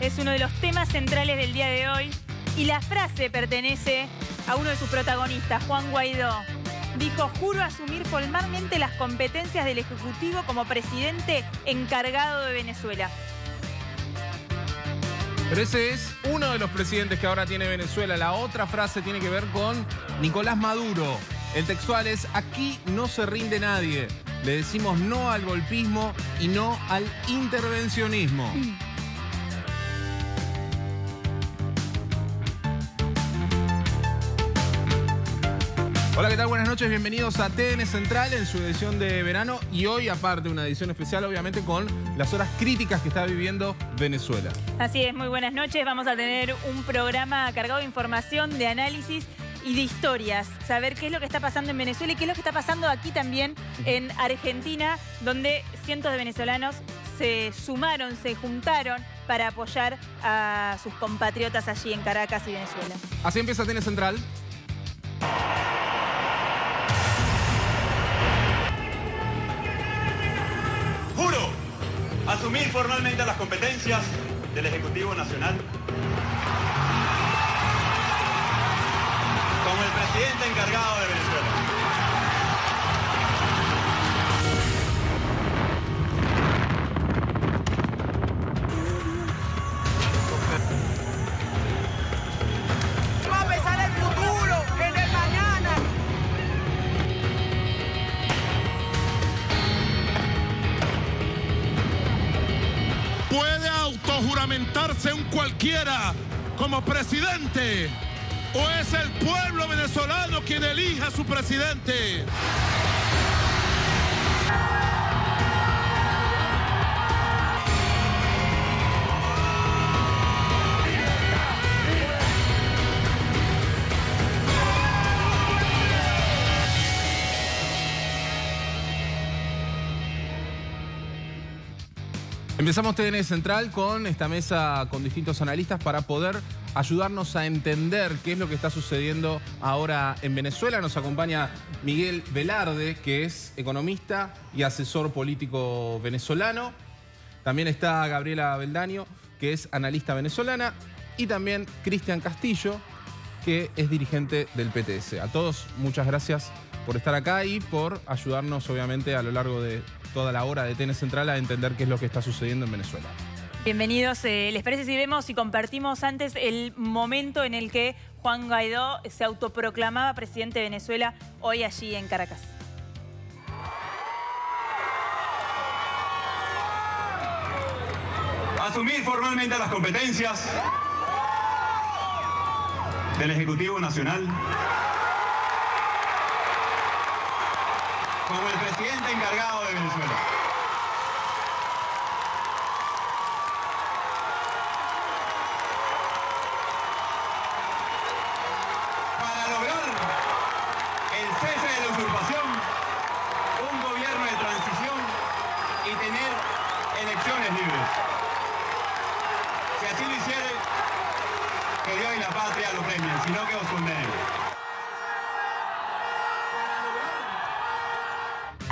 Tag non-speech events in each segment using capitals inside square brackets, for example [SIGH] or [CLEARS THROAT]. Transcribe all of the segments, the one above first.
es uno de los temas centrales del día de hoy y la frase pertenece a uno de sus protagonistas, Juan Guaidó. Dijo, juro asumir formalmente las competencias del Ejecutivo como presidente encargado de Venezuela. Pero ese es uno de los presidentes que ahora tiene Venezuela. La otra frase tiene que ver con Nicolás Maduro. El textual es, aquí no se rinde nadie. Le decimos no al golpismo y no al intervencionismo. [CLEARS THROAT] Hola, ¿qué tal? Buenas noches, bienvenidos a TN Central en su edición de verano y hoy aparte una edición especial obviamente con las horas críticas que está viviendo Venezuela. Así es, muy buenas noches, vamos a tener un programa cargado de información, de análisis y de historias, saber qué es lo que está pasando en Venezuela y qué es lo que está pasando aquí también en Argentina, donde cientos de venezolanos se sumaron, se juntaron para apoyar a sus compatriotas allí en Caracas y Venezuela. Así empieza TN Central. asumir formalmente las competencias del Ejecutivo Nacional. Como el presidente encargado de Venezuela. quiera como presidente o es el pueblo venezolano quien elija a su presidente. Empezamos TN este Central con esta mesa con distintos analistas para poder ayudarnos a entender qué es lo que está sucediendo ahora en Venezuela. Nos acompaña Miguel Velarde, que es economista y asesor político venezolano. También está Gabriela Beldaño, que es analista venezolana. Y también Cristian Castillo, que es dirigente del PTS. A todos, muchas gracias por estar acá y por ayudarnos, obviamente, a lo largo de toda la hora de TN Central a entender qué es lo que está sucediendo en Venezuela. Bienvenidos. Eh, ¿Les parece si vemos y compartimos antes el momento en el que Juan Guaidó se autoproclamaba presidente de Venezuela hoy allí en Caracas? Asumir formalmente las competencias del Ejecutivo Nacional. como el presidente encargado de Venezuela.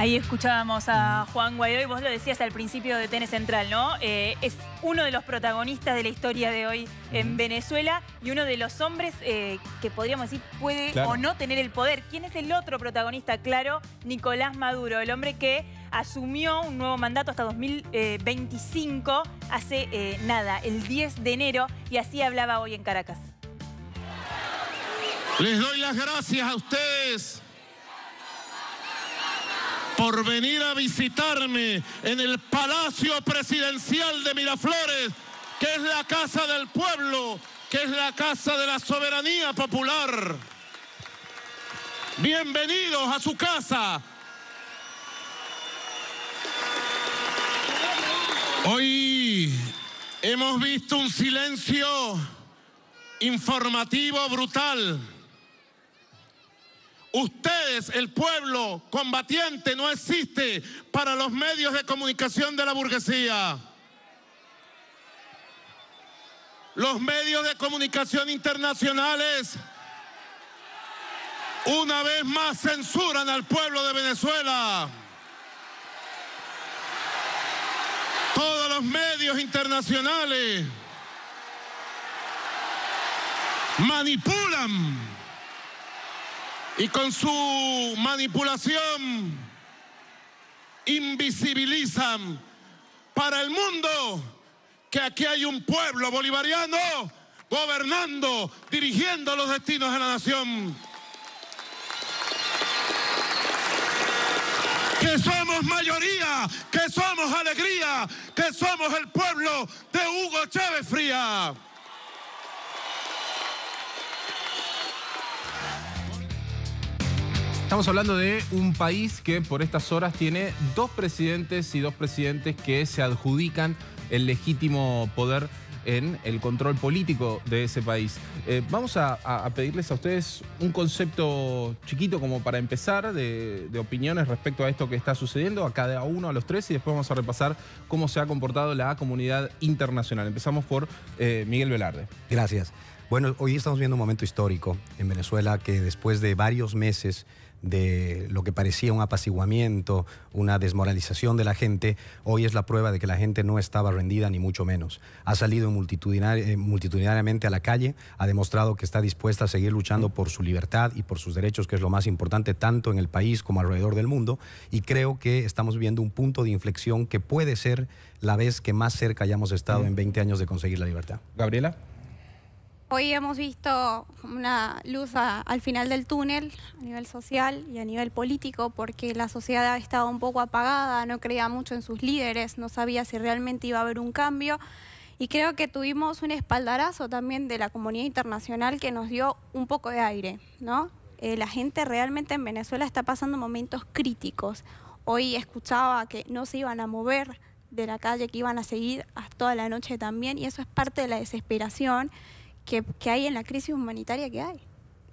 y escuchábamos a Juan Guaidó y vos lo decías al principio de Tene Central, ¿no? Eh, es uno de los protagonistas de la historia de hoy en Venezuela y uno de los hombres eh, que podríamos decir puede o no tener el poder. ¿Quién es el otro protagonista? Claro, Nicolás Maduro, el hombre que asumió un nuevo mandato hasta 2025, hace eh, nada, el 10 de enero, y así hablaba hoy en Caracas. Les doy las gracias a ustedes por venir a visitarme en el Palacio Presidencial de Miraflores, que es la casa del pueblo, que es la casa de la soberanía popular. Bienvenidos a su casa. Hoy hemos visto un silencio informativo brutal Ustedes, el pueblo combatiente, no existe para los medios de comunicación de la burguesía. Los medios de comunicación internacionales una vez más censuran al pueblo de Venezuela. Todos los medios internacionales manipulan y con su manipulación invisibilizan para el mundo que aquí hay un pueblo bolivariano gobernando, dirigiendo los destinos de la nación. Que somos mayoría, que somos alegría, que somos el pueblo de Hugo Chávez Fría. Estamos hablando de un país que por estas horas tiene dos presidentes y dos presidentes que se adjudican el legítimo poder en el control político de ese país. Eh, vamos a, pedirles a ustedes un concepto chiquito como para empezar de, opiniones respecto a esto que está sucediendo, a cada uno, a los tres, y después vamos a repasar cómo se ha comportado la comunidad internacional. Empezamos por eh, Miguel Velarde. Gracias. Bueno, hoy estamos viendo un momento histórico en Venezuela que después de varios meses de lo que parecía un apaciguamiento, una desmoralización de la gente, hoy es la prueba de que la gente no estaba rendida ni mucho menos. Ha salido eh, multitudinariamente a la calle, ha demostrado que está dispuesta a seguir luchando por su libertad y por sus derechos, que es lo más importante tanto en el país como alrededor del mundo, y creo que estamos viendo un punto de inflexión que puede ser la vez que más cerca hayamos estado en 20 años de conseguir la libertad. Gabriela. Hoy hemos visto una luz al final del túnel a nivel social y a nivel político porque la sociedad estaba un poco apagada, no creía mucho en sus líderes, no sabía si realmente iba a haber un cambio y creo que tuvimos un espaldarazo también de la comunidad internacional que nos dio un poco de aire, ¿no? Eh, la gente realmente en Venezuela está pasando momentos críticos. Hoy escuchaba que no se iban a mover de la calle, que iban a seguir hasta toda la noche también y eso es parte de la desesperación que, hay en la crisis humanitaria que hay.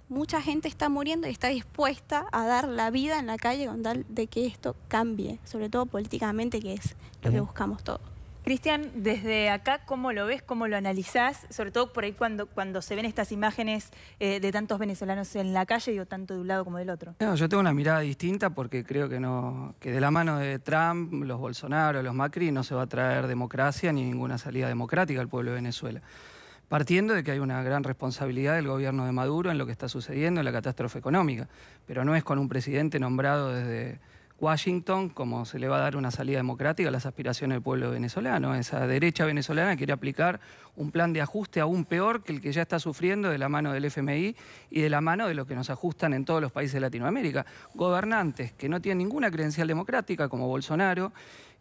Mucha gente está muriendo y está dispuesta a dar la vida en la calle con tal de que esto cambie, sobre todo políticamente, que es lo que buscamos todos. Cristian, desde acá, ¿cómo lo ves? ¿Cómo lo analizás? Sobre todo por ahí cuando, cuando se ven estas imágenes eh, de tantos venezolanos en la calle, digo, tanto de un lado como del otro. No, yo tengo una mirada distinta porque creo que no que de la mano de Trump, los Bolsonaro, los Macri, no se va a traer democracia ni ninguna salida democrática al pueblo de Venezuela partiendo de que hay una gran responsabilidad del gobierno de Maduro en lo que está sucediendo, en la catástrofe económica, pero no es con un presidente nombrado desde Washington como se le va a dar una salida democrática a las aspiraciones del pueblo venezolano. Esa derecha venezolana quiere aplicar un plan de ajuste aún peor que el que ya está sufriendo de la mano del FMI y de la mano de los que nos ajustan en todos los países de Latinoamérica. Gobernantes que no tienen ninguna credencial democrática como Bolsonaro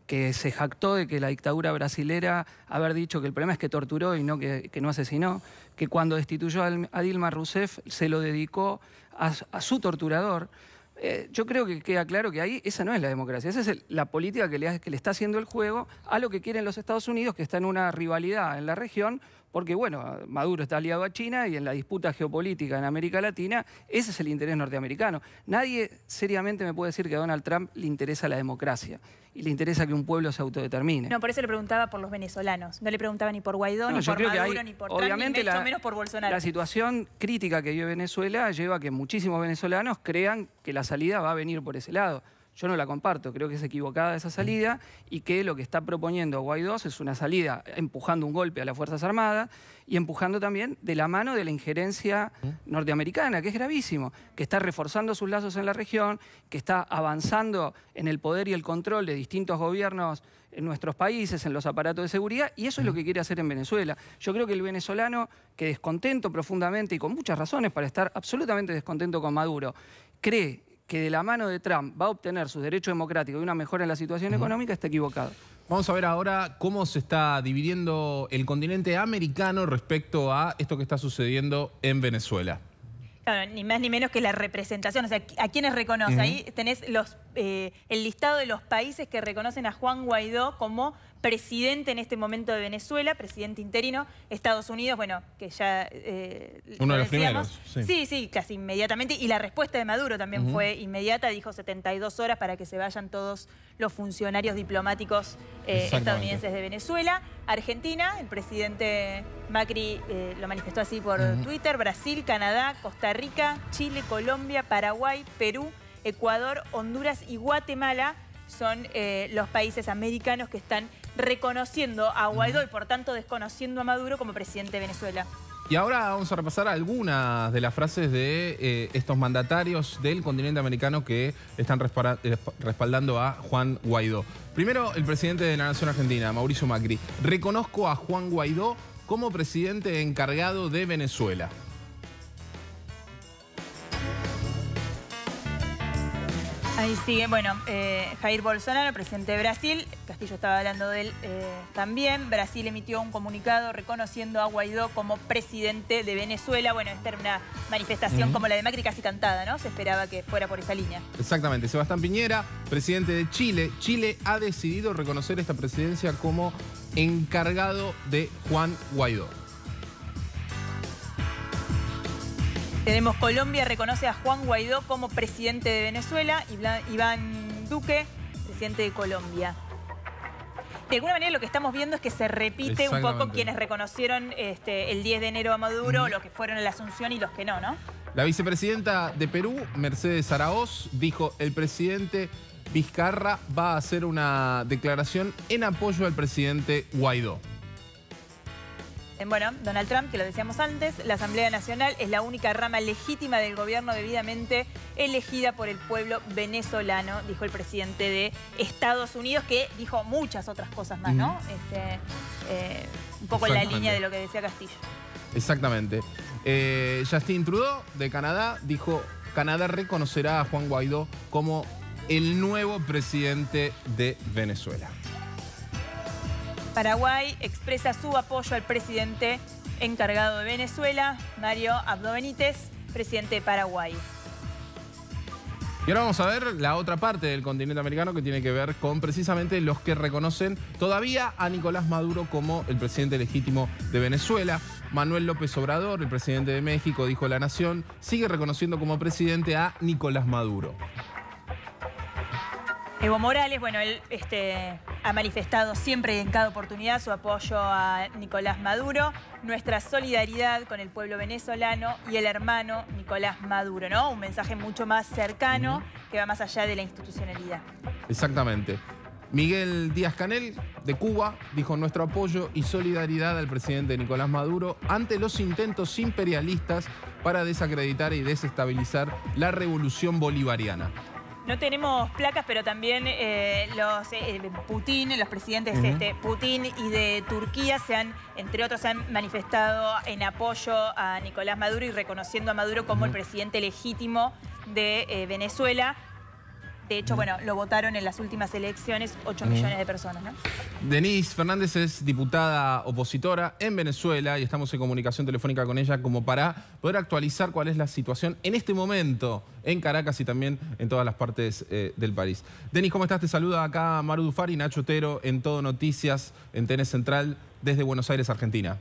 que se jactó de que la dictadura brasilera haber dicho que el problema es que torturó y no que, no asesinó, que cuando destituyó a Dilma Rousseff se lo dedicó a, su torturador. Eh, yo creo que queda claro que ahí esa no es la democracia, esa es la política que le, que le está haciendo el juego a lo que quieren los Estados Unidos, que está en una rivalidad en la región porque bueno, Maduro está aliado a China y en la disputa geopolítica en América Latina, ese es el interés norteamericano. Nadie seriamente me puede decir que a Donald Trump le interesa la democracia y le interesa que un pueblo se autodetermine. No, por eso le preguntaba por los venezolanos. No le preguntaba ni por Guaidó, ni por Maduro, ni por la, Bolsonaro. La situación crítica que vive Venezuela lleva a que muchísimos venezolanos crean que la salida va a venir por ese lado. Yo no la comparto, creo que es equivocada esa mm. salida y que lo que está proponiendo Guaidó es una salida empujando un golpe a las Fuerzas Armadas y empujando también de la mano de la injerencia mm. norteamericana, que es gravísimo, que está reforzando sus lazos en la región, que está avanzando en el poder y el control de distintos gobiernos en nuestros países, en los aparatos de seguridad, y eso es lo mm. que quiere hacer en Venezuela. Yo creo que el venezolano, que descontento profundamente y con muchas razones para estar absolutamente descontento con Maduro, cree que de la mano de Trump va a obtener sus derechos democráticos y una mejora en la situación económica está equivocado. Vamos a ver ahora cómo se está dividiendo el continente americano respecto a esto que está sucediendo en Venezuela. Claro, ni más ni menos que la representación, o sea, ¿a quiénes reconoce? Ahí tenés eh, el listado de los países que reconocen a Juan Guaidó como presidente en este momento de Venezuela, presidente interino, Estados Unidos, bueno, que ya... Eh, Uno de los primeros. Sí. sí. casi inmediatamente. Y la respuesta de Maduro también fue inmediata, dijo 72 horas para que se vayan todos los funcionarios diplomáticos eh, estadounidenses de Venezuela. Argentina, el presidente Macri eh, lo manifestó así por Twitter, Brasil, Canadá, Costa Rica, Chile, Colombia, Paraguay, Perú, Ecuador, Honduras y Guatemala son los países americanos que están reconociendo a Guaidó y por tanto desconociendo a Maduro como presidente de Venezuela. Y ahora vamos a repasar algunas de las frases de eh, estos mandatarios del continente americano que están eh, respaldando a Juan Guaidó. Primero, el presidente de la Nación Argentina, Mauricio Macri. Reconozco a Juan Guaidó como presidente encargado de Venezuela. Ahí sigue. Bueno, eh, Jair Bolsonaro, presidente de Brasil, Castillo estaba hablando de él eh, también. Brasil emitió un comunicado reconociendo a Guaidó como presidente de Venezuela. Bueno, esta era una manifestación como la de Macri casi cantada, ¿no? Se esperaba que fuera por esa línea. Exactamente. Sebastián Piñera, presidente de Chile. Chile ha decidido reconocer esta presidencia como encargado de Juan Guaidó. Tenemos Colombia reconoce a Juan Guaidó como presidente de Venezuela y Iván Duque, presidente de Colombia. De alguna manera lo que estamos viendo es que se repite un poco quienes reconocieron este, el 10 de enero a Maduro, los que fueron a la Asunción y los que no, ¿no? La vicepresidenta de Perú, Mercedes Araoz, dijo el presidente Vizcarra va a hacer una declaración en apoyo al presidente Guaidó. Bueno, Donald Trump, que lo decíamos antes, la Asamblea Nacional es la única rama legítima del gobierno debidamente elegida por el pueblo venezolano, dijo el presidente de Estados Unidos, que dijo muchas otras cosas más, ¿no? Este, eh, un poco en la línea de lo que decía Castillo. Exactamente. Eh, Justin Trudeau, de Canadá, dijo, Canadá reconocerá a Juan Guaidó como el nuevo presidente de Venezuela. Paraguay expresa su apoyo al presidente encargado de Venezuela, Mario Abdo Benítez, presidente de Paraguay. Y ahora vamos a ver la otra parte del continente americano que tiene que ver con precisamente los que reconocen todavía a Nicolás Maduro como el presidente legítimo de Venezuela. Manuel López Obrador, el presidente de México, dijo La Nación, sigue reconociendo como presidente a Nicolás Maduro. Evo Morales, bueno, él este, ha manifestado siempre y en cada oportunidad su apoyo a Nicolás Maduro, nuestra solidaridad con el pueblo venezolano y el hermano Nicolás Maduro, ¿no? Un mensaje mucho más cercano que va más allá de la institucionalidad. Exactamente. Miguel Díaz Canel, de Cuba, dijo nuestro apoyo y solidaridad al presidente Nicolás Maduro ante los intentos imperialistas para desacreditar y desestabilizar la revolución bolivariana. No tenemos placas, pero también eh, los eh, eh, Putin, los presidentes este, Putin y de Turquía se han, entre otros, han manifestado en apoyo a Nicolás Maduro y reconociendo a Maduro como el presidente legítimo de Venezuela. De hecho, mm. bueno, lo votaron en las últimas elecciones 8 mm. millones de personas. ¿no? Denise Fernández es diputada opositora en Venezuela y estamos en comunicación telefónica con ella como para poder actualizar cuál es la situación en este momento en Caracas y también en todas las partes eh, del país. Denise, ¿cómo estás? Te saluda acá Maru Dufar y Nacho Otero en Todo Noticias en TN Central desde Buenos Aires, Argentina.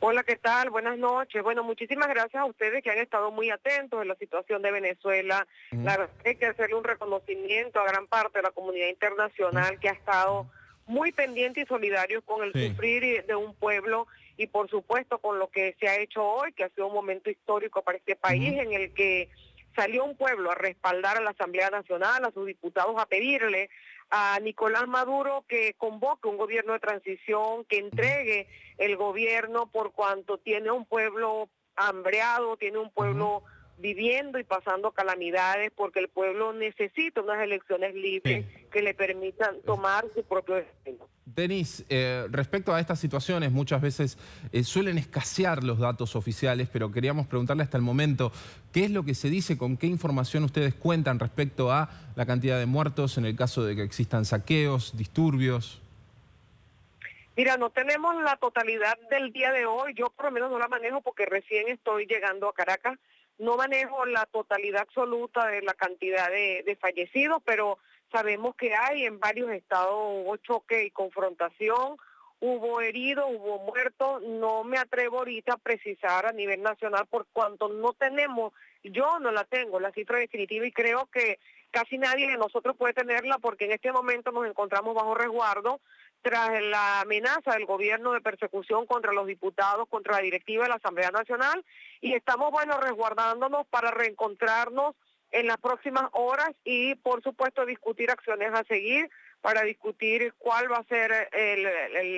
Hola, ¿qué tal? Buenas noches. Bueno, muchísimas gracias a ustedes que han estado muy atentos en la situación de Venezuela. La verdad hay que hacerle un reconocimiento a gran parte de la comunidad internacional que ha estado muy pendiente y solidario con el sufrir de un pueblo y por supuesto con lo que se ha hecho hoy, que ha sido un momento histórico para este país en el que salió un pueblo a respaldar a la Asamblea Nacional, a sus diputados, a pedirle a Nicolás Maduro que convoque un gobierno de transición, que entregue el gobierno por cuanto tiene un pueblo hambreado, tiene un pueblo viviendo y pasando calamidades porque el pueblo necesita unas elecciones libres que le permitan tomar su propio destino. Denis, eh, respecto a estas situaciones, muchas veces eh, suelen escasear los datos oficiales, pero queríamos preguntarle hasta el momento, ¿qué es lo que se dice, con qué información ustedes cuentan respecto a la cantidad de muertos en el caso de que existan saqueos, disturbios? Mira, no tenemos la totalidad del día de hoy, yo por lo menos no la manejo porque recién estoy llegando a Caracas, no manejo la totalidad absoluta de la cantidad de, fallecidos, pero sabemos que hay en varios estados hubo choque y confrontación, hubo heridos, hubo muertos. No me atrevo ahorita a precisar a nivel nacional por cuanto no tenemos, yo no la tengo, la cifra definitiva y creo que casi nadie de nosotros puede tenerla porque en este momento nos encontramos bajo resguardo, tras la amenaza del gobierno de persecución contra los diputados, contra la directiva de la Asamblea Nacional, y estamos, bueno, resguardándonos para reencontrarnos en las próximas horas y, por supuesto, discutir acciones a seguir para discutir cuál va a ser el,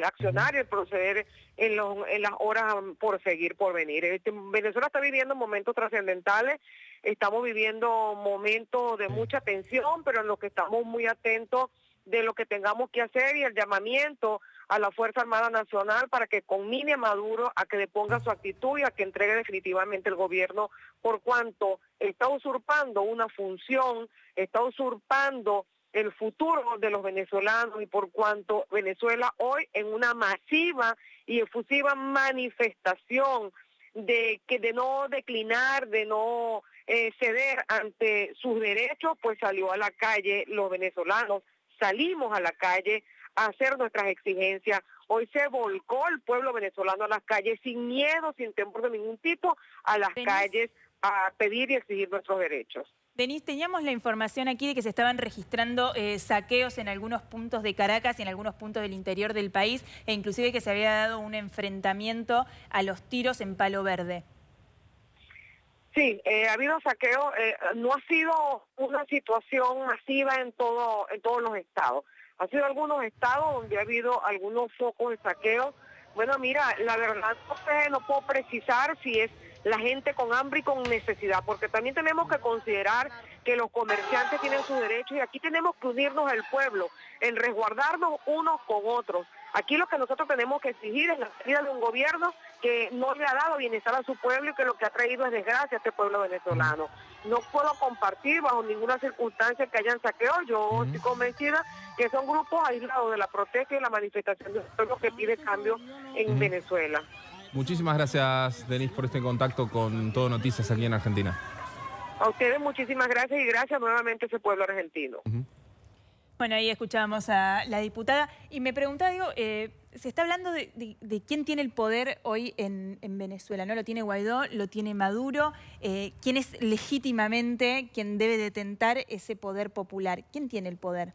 accionario accionar, el proceder en, las horas por seguir, por venir. Este, Venezuela está viviendo momentos trascendentales, estamos viviendo momentos de mucha tensión, pero en los que estamos muy atentos de lo que tengamos que hacer y el llamamiento a la Fuerza Armada Nacional para que conmine a Maduro a que deponga su actitud y a que entregue definitivamente el gobierno por cuanto está usurpando una función, está usurpando el futuro de los venezolanos y por cuanto Venezuela hoy en una masiva y efusiva manifestación de que de no declinar, de no eh, ceder ante sus derechos, pues salió a la calle los venezolanos salimos a la calle a hacer nuestras exigencias. Hoy se volcó el pueblo venezolano a las calles sin miedo, sin temor de ningún tipo, a las calles a pedir y exigir nuestros derechos. Denise, teníamos la información aquí de que se estaban registrando eh, saqueos en algunos puntos de Caracas y en algunos puntos del interior del país, e inclusive que se había dado un enfrentamiento a los tiros en Palo Verde. Sí, eh, ha habido saqueo, eh, no ha sido una situación masiva en, todo, en todos los estados. Ha sido algunos estados donde ha habido algunos focos de saqueo. Bueno, mira, la verdad no no puedo precisar si es la gente con hambre y con necesidad, porque también tenemos que considerar que los comerciantes tienen sus derechos y aquí tenemos que unirnos al pueblo, en resguardarnos unos con otros. Aquí lo que nosotros tenemos que exigir es la salida de un gobierno que no le ha dado bienestar a su pueblo y que lo que ha traído es desgracia a este pueblo venezolano. No puedo compartir bajo ninguna circunstancia que hayan saqueado. Yo estoy convencida que son grupos aislados de la protesta y la manifestación de los pueblos que pide cambio en Venezuela. Muchísimas gracias, Denis, por este contacto con Todo Noticias aquí en Argentina. A ustedes muchísimas gracias y gracias nuevamente a ese pueblo argentino. Bueno, ahí escuchábamos a la diputada. Y me preguntaba, digo, eh, se está hablando de, quién tiene el poder hoy en, Venezuela, ¿no? Lo tiene Guaidó, lo tiene Maduro. Eh, ¿Quién es legítimamente quien debe detentar ese poder popular? ¿Quién tiene el poder?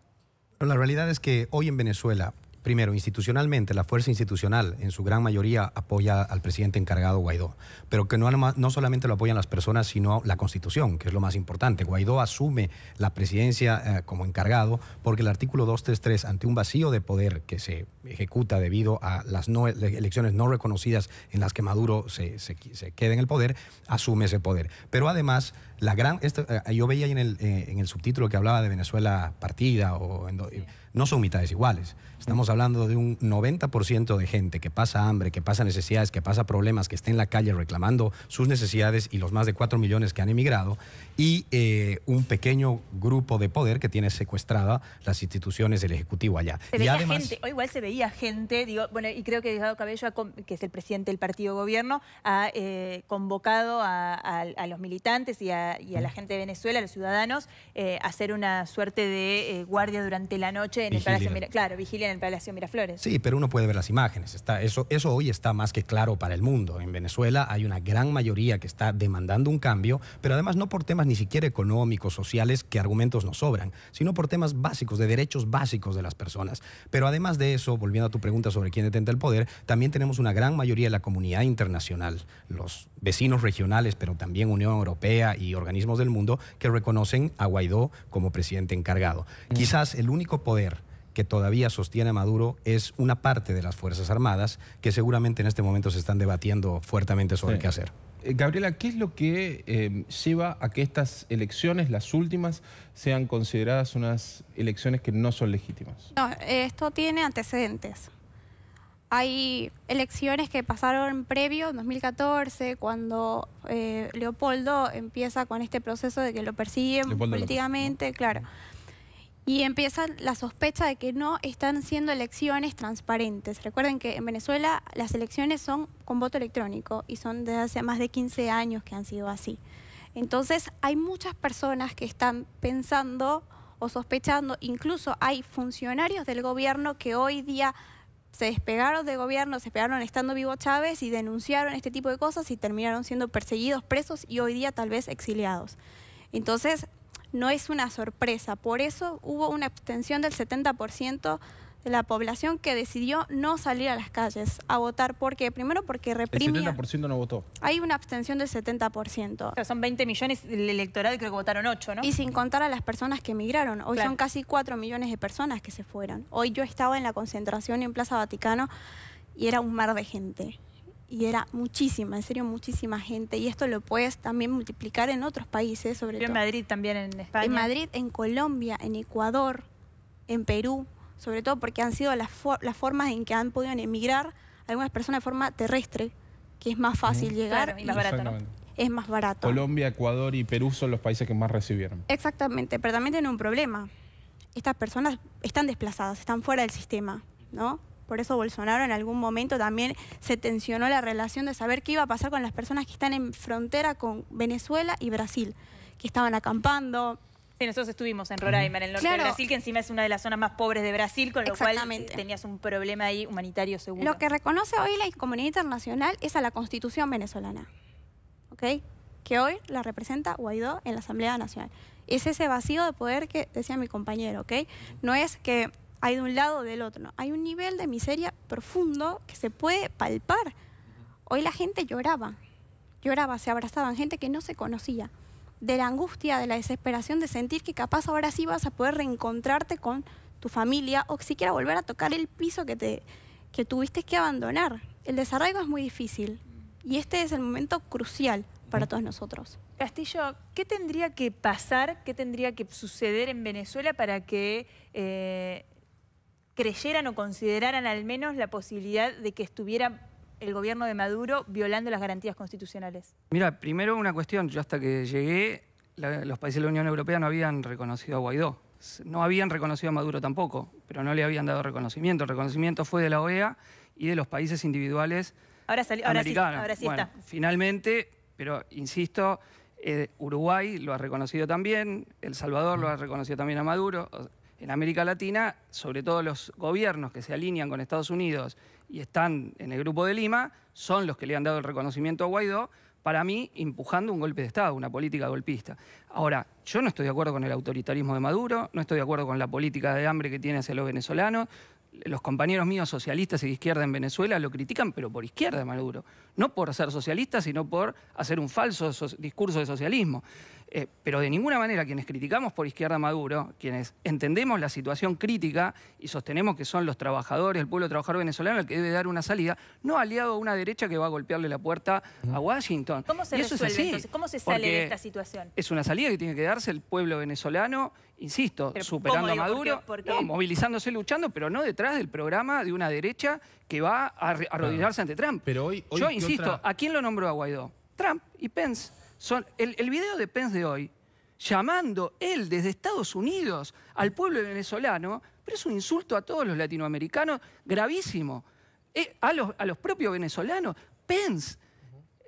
Pero la realidad es que hoy en Venezuela primero, institucionalmente, la fuerza institucional en su gran mayoría apoya al presidente encargado Guaidó, pero que no, no solamente lo apoyan las personas, sino la constitución, que es lo más importante. Guaidó asume la presidencia eh, como encargado porque el artículo 233, ante un vacío de poder que se ejecuta debido a las elecciones no reconocidas en las que Maduro se, se, queda en el poder, asume ese poder. Pero además, la gran, eh, yo veía en el, eh, en el subtítulo que hablaba de Venezuela partida o... En no son mitades iguales. Estamos hablando de un 90% de gente que pasa hambre, que pasa necesidades, que pasa problemas, que está en la calle reclamando sus necesidades y los más de 4 millones que han emigrado, y eh, un pequeño grupo de poder que tiene secuestrada las instituciones del Ejecutivo allá. Se veía gente, o igual se veía gente, digo, bueno, y creo que Diosdado Cabello, que es el presidente del partido gobierno, ha eh, convocado a, los militantes y a, la gente de Venezuela, a los ciudadanos, eh, a hacer una suerte de guardia durante la noche en el Palacio Miraflores. Claro, vigilia en el Palacio Miraflores. Sí, pero uno puede ver las imágenes. eso, hoy está más que claro para el mundo. En Venezuela hay una gran mayoría que está demandando un cambio, pero además no por temas ni siquiera económicos, sociales, que argumentos nos sobran, sino por temas básicos, de derechos básicos de las personas. Pero además de eso, volviendo a tu pregunta sobre quién detenta el poder, también tenemos una gran mayoría de la comunidad internacional, los vecinos regionales, pero también Unión Europea y organismos del mundo que reconocen a Guaidó como presidente encargado. Mm. Quizás el único poder que todavía sostiene Maduro es una parte de las Fuerzas Armadas que seguramente en este momento se están debatiendo fuertemente sobre qué hacer. Eh, Gabriela, ¿qué es lo que eh, lleva a que estas elecciones, las últimas, sean consideradas unas elecciones que no son legítimas? No, esto tiene antecedentes. Hay elecciones que pasaron previo, en 2014, cuando eh, Leopoldo empieza con este proceso de que lo persiguen políticamente, claro y empieza la sospecha de que no están siendo elecciones transparentes. Recuerden que en Venezuela las elecciones son con voto electrónico y son desde hace más de 15 años que han sido así. Entonces hay muchas personas que están pensando o sospechando, incluso hay funcionarios del gobierno que hoy día se despegaron del gobierno, se pegaron estando vivo Chávez y denunciaron este tipo de cosas y terminaron siendo perseguidos, presos y hoy día tal vez exiliados. Entonces, no es una sorpresa. Por eso hubo una abstención del 70% de la población que decidió no salir a las calles a votar. porque Primero porque reprime... El 70% no votó. Hay una abstención del 70%. O son 20 millones el y creo que votaron 8, ¿no? Y sin contar a las personas que emigraron. Hoy son casi 4 millones de personas que se fueron. Hoy yo estaba en la concentración en Plaza Vaticano y era un mar de gente y era muchísima, en serio muchísima gente y esto lo puedes también multiplicar en otros países, sobre todo. En Madrid también, en España. En Madrid, en Colombia, en Ecuador, en Perú, sobre todo porque han sido las, formas en que han podido emigrar algunas personas de forma terrestre, que es más fácil llegar Es más barato. Colombia, Ecuador y Perú son los países que más recibieron. Exactamente, pero también tienen un problema. Estas personas están desplazadas, están fuera del sistema, ¿no? Por eso Bolsonaro en algún momento también se tensionó la relación de saber qué iba a pasar con las personas que están en frontera con Venezuela y Brasil, que estaban acampando. Sí, nosotros estuvimos en Roraima, en el norte de Brasil, que encima es una de las zonas más pobres de Brasil, con lo cual tenías un problema ahí humanitario seguro. Lo que reconoce hoy la comunidad internacional es a la constitución venezolana, ¿ok? Que hoy la representa Guaidó en la Asamblea Nacional. Es ese vacío de poder que decía mi compañero, ¿ok? No es que hay de un lado o del otro. Hay un nivel de miseria profundo que se puede palpar. Hoy la gente lloraba, lloraba, se abrazaban, gente que no se conocía, de la angustia, de la desesperación de sentir que capaz ahora sí vas a poder reencontrarte con tu familia o siquiera volver a tocar el piso que, te, tuviste que abandonar. El desarraigo es muy difícil y este es el momento crucial para todos nosotros. Castillo, ¿qué tendría que pasar, qué tendría que suceder en Venezuela para que eh, creyeran o consideraran al menos la posibilidad de que estuviera el gobierno de Maduro violando las garantías constitucionales? Mira, primero una cuestión. Yo hasta que llegué, los países de la Unión Europea no habían reconocido a Guaidó. No habían reconocido a Maduro tampoco, pero no le habían dado reconocimiento. El reconocimiento fue de la OEA y de los países individuales ahora Ahora sí, ahora sí está. finalmente, pero insisto, eh, Uruguay lo ha reconocido también, El Salvador lo ha reconocido también a Maduro en América Latina, sobre todo los gobiernos que se alinean con Estados Unidos y están en el Grupo de Lima, son los que le han dado el reconocimiento a Guaidó, para mí, empujando un golpe de Estado, una política golpista. Ahora, yo no estoy de acuerdo con el autoritarismo de Maduro, no estoy de acuerdo con la política de hambre que tiene hacia los venezolanos. Los compañeros míos socialistas y de izquierda en Venezuela lo critican, pero por izquierda Maduro. No por ser socialista, sino por hacer un falso discurso de socialismo. Eh, pero de ninguna manera quienes criticamos por izquierda Maduro, quienes entendemos la situación crítica y sostenemos que son los trabajadores, el pueblo trabajador venezolano el que debe dar una salida, no aliado a una derecha que va a golpearle la puerta a Washington. ¿Cómo se ¿Cómo se sale de esta situación? Es una salida que tiene que darse el pueblo venezolano, insisto, superando a Maduro, movilizándose, luchando, pero no detrás del programa de una derecha que va a arrodillarse ante Trump. Pero hoy, Yo insisto, ¿a quién lo nombró a Guaidó? Trump y Pence el, video de Pence de hoy, llamando él desde Estados Unidos al pueblo venezolano, pero es un insulto a todos los latinoamericanos gravísimo. Eh, a, los, propios venezolanos. Pence,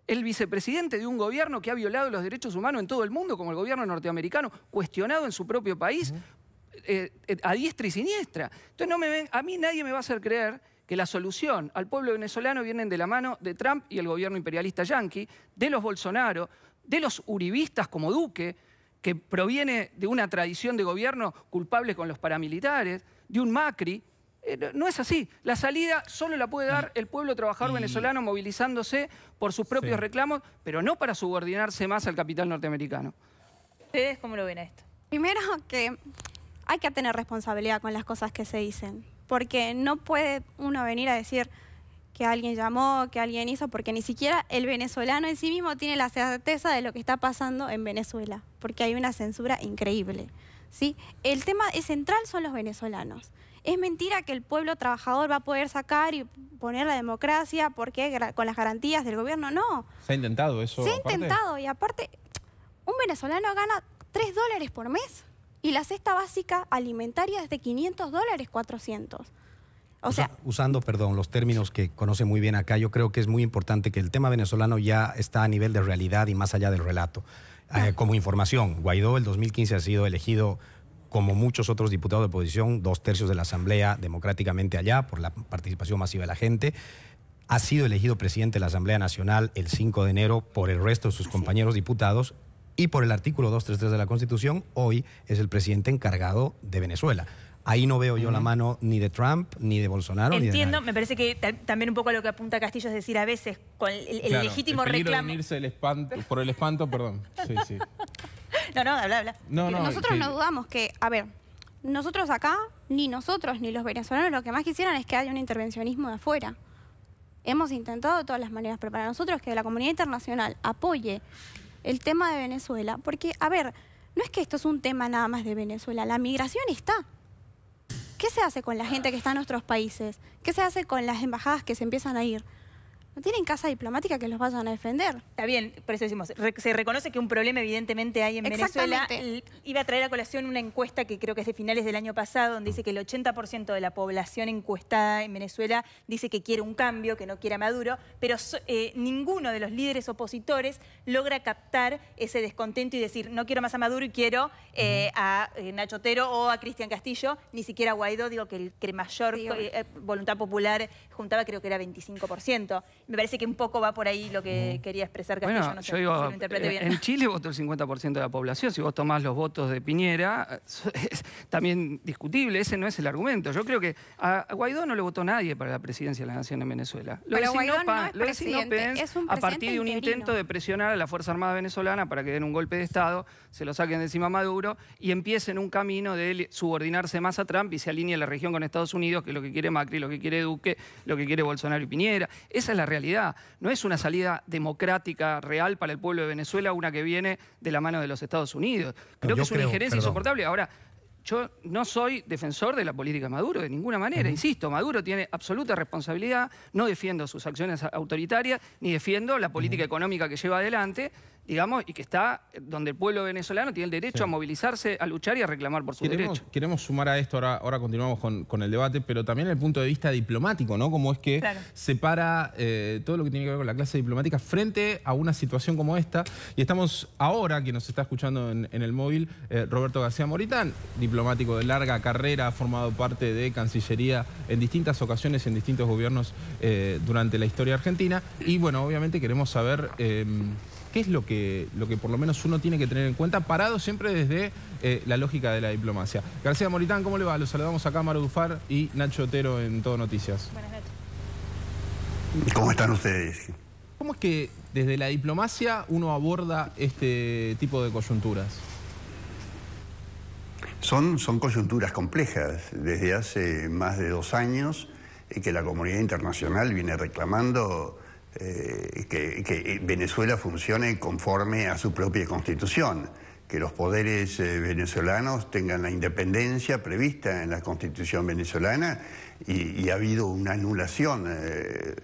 el vicepresidente de un gobierno que ha violado los derechos humanos en todo el mundo, como el gobierno norteamericano, cuestionado en su propio país, eh, eh, a diestra y siniestra. Entonces no me a mí nadie me va a hacer creer que la solución al pueblo venezolano viene de la mano de Trump y el gobierno imperialista yanqui, de los Bolsonaro, de los uribistas como Duque, que proviene de una tradición de gobierno culpable con los paramilitares, de un Macri. Eh, no es así. La salida solo la puede dar el pueblo trabajador venezolano movilizándose por sus propios reclamos, pero no para subordinarse más al capital norteamericano. ¿Ustedes cómo lo ven esto? Primero que hay que tener responsabilidad con las cosas que se dicen, porque no puede uno venir a decir, que alguien llamó, que alguien hizo, porque ni siquiera el venezolano en sí mismo tiene la certeza de lo que está pasando en Venezuela, porque hay una censura increíble. ¿sí? El tema central son los venezolanos. Es mentira que el pueblo trabajador va a poder sacar y poner la democracia porque con las garantías del gobierno, no. Se ha intentado eso. Se ha intentado y aparte, un venezolano gana 3 dólares por mes y la cesta básica alimentaria es de 500 dólares, 400 usando, perdón, los términos que conoce muy bien acá, yo creo que es muy importante que el tema venezolano ya está a nivel de realidad y más allá del relato. Eh, como información, Guaidó el 2015 ha sido elegido como muchos otros diputados de oposición, dos tercios de la Asamblea democráticamente allá por la participación masiva de la gente. Ha sido elegido presidente de la Asamblea Nacional el 5 de enero por el resto de sus compañeros diputados y por el artículo 233 de la Constitución, hoy es el presidente encargado de Venezuela. Ahí no veo yo la mano ni de Trump, ni de Bolsonaro. Entiendo, ni me parece que también un poco a lo que apunta Castillo es decir a veces, con el, legítimo el reclamo. unirse el espanto, por el espanto, perdón. [LAUGHS] No, no, habla, habla. No, nosotros no dudamos que, a ver, nosotros acá, ni nosotros ni los venezolanos, lo que más quisieran es que haya un intervencionismo de afuera. Hemos intentado de todas las maneras, pero para nosotros que la comunidad internacional apoye el tema de Venezuela, porque, a ver, no es que esto es un tema nada más de Venezuela, la migración está. ¿Qué se hace con la gente que está en nuestros países? ¿Qué se hace con las embajadas que se empiezan a ir? no tienen casa diplomática que los vayan a defender. Está bien, por eso decimos, se reconoce que un problema evidentemente hay en Venezuela. Iba a traer a colación una encuesta que creo que es de finales del año pasado, donde dice que el 80% de la población encuestada en Venezuela dice que quiere un cambio, que no quiere a Maduro, pero eh, ninguno de los líderes opositores logra captar ese descontento y decir, no quiero más a Maduro y quiero eh, a eh, Nacho Otero o a Cristian Castillo, ni siquiera a Guaidó, digo que el que mayor voluntad popular juntaba creo que era 25%. Me parece que un poco va por ahí lo que quería expresar Castillo. Bueno, no sé, lo interprete bien. en Chile votó el 50% de la población. Si vos tomás los votos de Piñera, [LAUGHS] es también discutible. Ese no es el argumento. Yo creo que a Guaidó no le votó nadie para la presidencia de la Nación en Venezuela. Lo Pero Guaidó lo presidente. es un a partir de un intento de presionar a la Fuerza Armada venezolana para que den un golpe de Estado, se lo saquen de encima a Maduro y empiecen un camino de subordinarse más a Trump y se alinee la región con Estados Unidos, que es lo que quiere Macri, lo que quiere Duque, lo que quiere Bolsonaro y Piñera. Esa es la realidad no es una salida democrática real para el pueblo de Venezuela, una que viene de la mano de los Estados Unidos. Creo que es una injerencia insoportable. Ahora, yo no soy defensor de la política de Maduro de ninguna manera. Insisto, Maduro tiene absoluta responsabilidad, no defiendo sus acciones autoritarias, ni defiendo la política económica que lleva adelante digamos, y que está donde el pueblo venezolano tiene el derecho a movilizarse, a luchar y a reclamar por su derecho. Queremos sumar a esto, ahora, continuamos con, el debate, pero también el punto de vista diplomático, ¿no? Como es que separa eh, todo lo que tiene que ver con la clase diplomática frente a una situación como esta. Y estamos ahora, que nos está escuchando en, el móvil, eh, Roberto García Moritán, diplomático de larga carrera, ha formado parte de Cancillería en distintas ocasiones, en distintos gobiernos eh, durante la historia argentina. Y bueno, obviamente queremos saber em, es lo que, lo que por lo menos uno tiene que tener en cuenta, parado siempre desde eh, la lógica de la diplomacia? García Moritán, ¿cómo le va? Los saludamos acá, Maro Dufar y Nacho Otero en Todo Noticias. Buenas noches. ¿Cómo están ustedes? ¿Cómo es que desde la diplomacia uno aborda este tipo de coyunturas? Son, son coyunturas complejas. Desde hace más de dos años eh, que la comunidad internacional viene reclamando eh, que, Venezuela funcione conforme a su propia constitución, que los poderes eh, venezolanos tengan la independencia prevista en la constitución venezolana y, ha habido una anulación. Eh,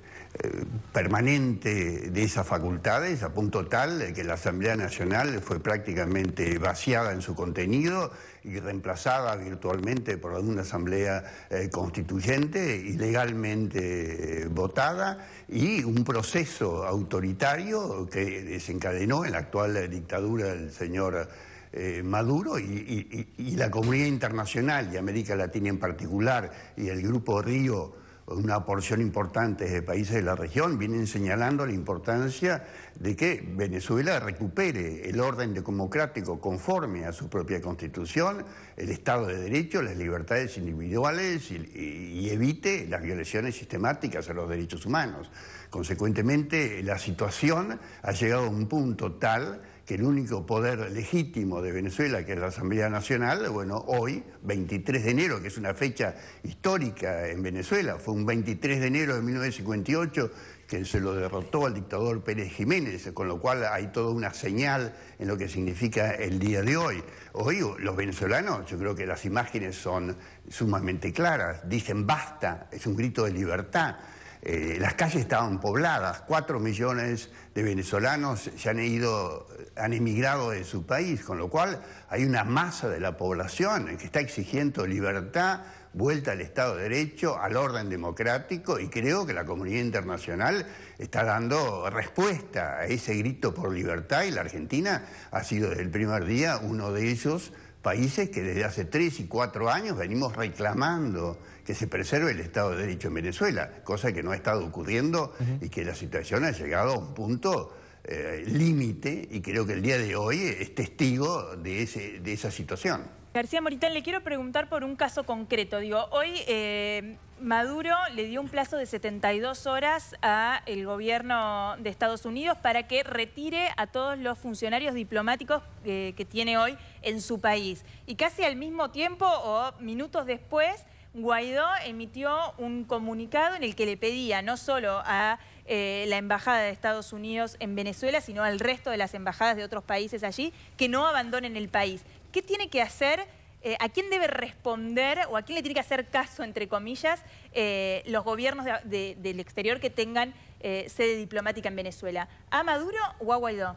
permanente de esas facultades, a punto tal que la Asamblea Nacional fue prácticamente vaciada en su contenido y reemplazada virtualmente por una Asamblea eh, Constituyente ilegalmente eh, votada y un proceso autoritario que desencadenó en la actual dictadura del señor eh, Maduro y, y la comunidad internacional y América Latina en particular y el Grupo Río una porción importante de países de la región vienen señalando la importancia de que Venezuela recupere el orden democrático conforme a su propia constitución, el Estado de Derecho, las libertades individuales y, evite las violaciones sistemáticas a los derechos humanos. Consecuentemente, la situación ha llegado a un punto tal que el único poder legítimo de Venezuela, que es la Asamblea Nacional, bueno, hoy, 23 de enero, que es una fecha histórica en Venezuela, fue un 23 de enero de 1958 que se lo derrotó al dictador Pérez Jiménez, con lo cual hay toda una señal en lo que significa el día de hoy. Hoy los venezolanos, yo creo que las imágenes son sumamente claras, dicen basta, es un grito de libertad. Eh, las calles estaban pobladas, cuatro millones de venezolanos se han ido, han emigrado de su país, con lo cual hay una masa de la población que está exigiendo libertad, vuelta al Estado de Derecho, al orden democrático, y creo que la comunidad internacional está dando respuesta a ese grito por libertad y la Argentina ha sido desde el primer día uno de ellos países que desde hace tres y cuatro años venimos reclamando que se preserve el Estado de Derecho en Venezuela, cosa que no ha estado ocurriendo y que la situación ha llegado a un punto eh, límite y creo que el día de hoy es testigo de, ese, de esa situación. García Moritán, le quiero preguntar por un caso concreto. Digo, hoy eh, Maduro le dio un plazo de 72 horas al gobierno de Estados Unidos para que retire a todos los funcionarios diplomáticos eh, que tiene hoy en su país. Y casi al mismo tiempo o minutos después, Guaidó emitió un comunicado en el que le pedía no solo a eh, la Embajada de Estados Unidos en Venezuela, sino al resto de las embajadas de otros países allí, que no abandonen el país. ¿Qué tiene que hacer? Eh, ¿A quién debe responder o a quién le tiene que hacer caso, entre comillas, eh, los gobiernos del exterior que tengan eh, sede diplomática en Venezuela? ¿A Maduro o a Guaidó?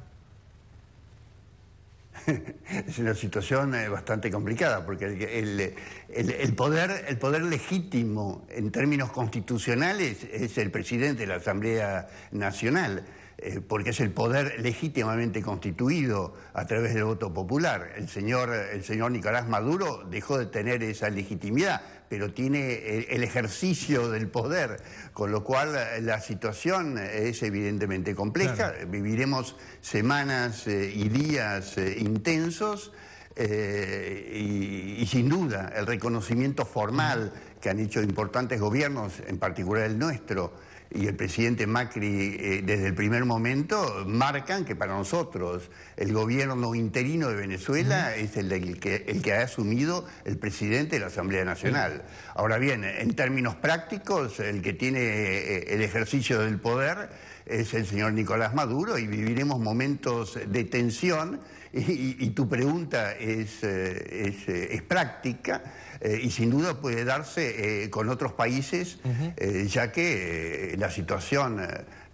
[LAUGHS] es una situación bastante complicada porque el poder legítimo en términos constitucionales es el presidente de la Asamblea Nacional. Eh, porque es el poder legítimamente constituido a través del voto popular. El señor, Nicolás Maduro dejó de tener esa legitimidad, pero tiene el, ejercicio del poder, con lo cual eh, la situación es evidentemente compleja. Viviremos semanas eh, y días intensos. y, sin duda el reconocimiento formal que han hecho importantes gobiernos, en particular el nuestro, y el presidente Macri eh, desde el primer momento marcan que para nosotros el gobierno interino de Venezuela es el, que, ha asumido el presidente de la Asamblea Nacional. Ahora bien, en términos prácticos, el que tiene eh, el ejercicio del poder es el señor Nicolás Maduro y viviremos momentos de tensión y, tu pregunta es, eh, eh, práctica eh, y sin duda puede darse con otros países, ya que la situación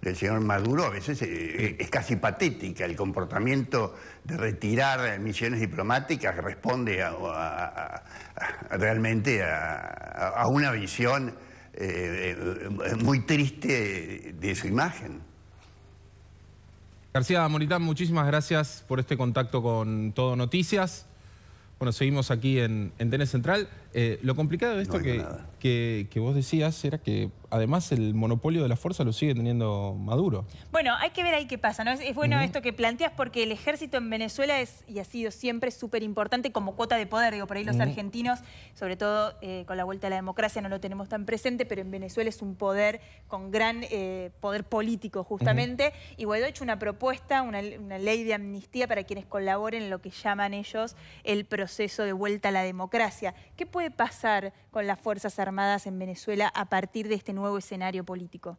del señor Maduro a veces es casi patética. El comportamiento de retirar misiones diplomáticas responde realmente a, una visión muy triste de su imagen. García Monitán, muchísimas gracias por este contacto con Todo Noticias. Bueno, seguimos aquí en, en Central. Eh, lo complicado de esto que, que, vos decías era que además el monopolio de la fuerza lo sigue teniendo Maduro. Bueno, hay que ver ahí qué pasa, ¿no? Es, bueno esto que planteas porque el ejército en Venezuela es y ha sido siempre súper importante como cuota de poder. Digo, por ahí los argentinos, sobre todo eh, con la vuelta a la democracia, no lo tenemos tan presente, pero en Venezuela es un poder con gran eh, poder político, justamente. Y Guaidó ha hecho una propuesta, una, una ley de amnistía para quienes colaboren en lo que llaman ellos el proceso de vuelta a la democracia. ¿Qué puede puede pasar con las Fuerzas Armadas en Venezuela a partir de este nuevo escenario político?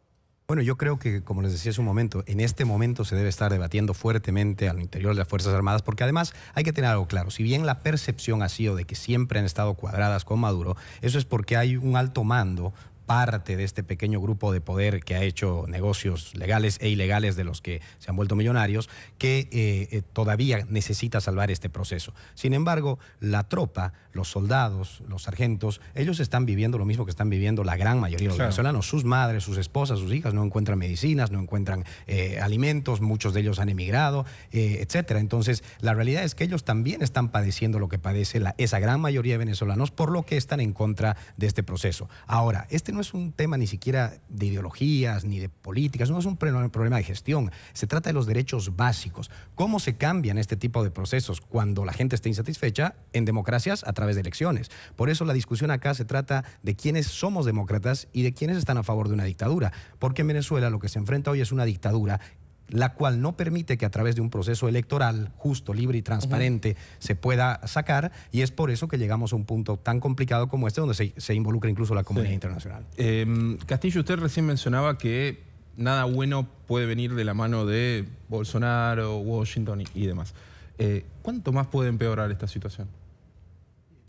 Bueno, yo creo que, como les decía hace un momento, en este momento se debe estar debatiendo fuertemente al interior de las Fuerzas Armadas, porque además hay que tener algo claro. Si bien la percepción ha sido de que siempre han estado cuadradas con Maduro, eso es porque hay un alto mando parte de este pequeño grupo de poder que ha hecho negocios legales e ilegales de los que se han vuelto millonarios, que eh, eh, todavía necesita salvar este proceso. Sin embargo, la tropa, los soldados, los sargentos, ellos están viviendo lo mismo que están viviendo la gran mayoría de los venezolanos. Sus madres, sus esposas, sus hijas no encuentran medicinas, no encuentran eh, alimentos, muchos de ellos han emigrado, etcétera. Entonces, la realidad es que ellos también están padeciendo lo que padece esa gran mayoría de venezolanos, por lo que están en contra de este proceso. Ahora, este no es un tema ni siquiera de ideologías ni de políticas, no es un problema de gestión, se trata de los derechos básicos. ¿Cómo se cambian este tipo de procesos cuando la gente está insatisfecha en democracias a través de elecciones? Por eso la discusión acá se trata de quiénes somos demócratas y de quiénes están a favor de una dictadura, porque en Venezuela lo que se enfrenta hoy es una dictadura la cual no permite que a través de un proceso electoral justo, libre y transparente se pueda sacar, y es por eso que llegamos a un punto tan complicado como este, donde se, involucra incluso la comunidad internacional. Em, Castillo, usted recién mencionaba que nada bueno puede venir de la mano de Bolsonaro, Washington y, demás. Eh, ¿Cuánto más puede empeorar esta situación?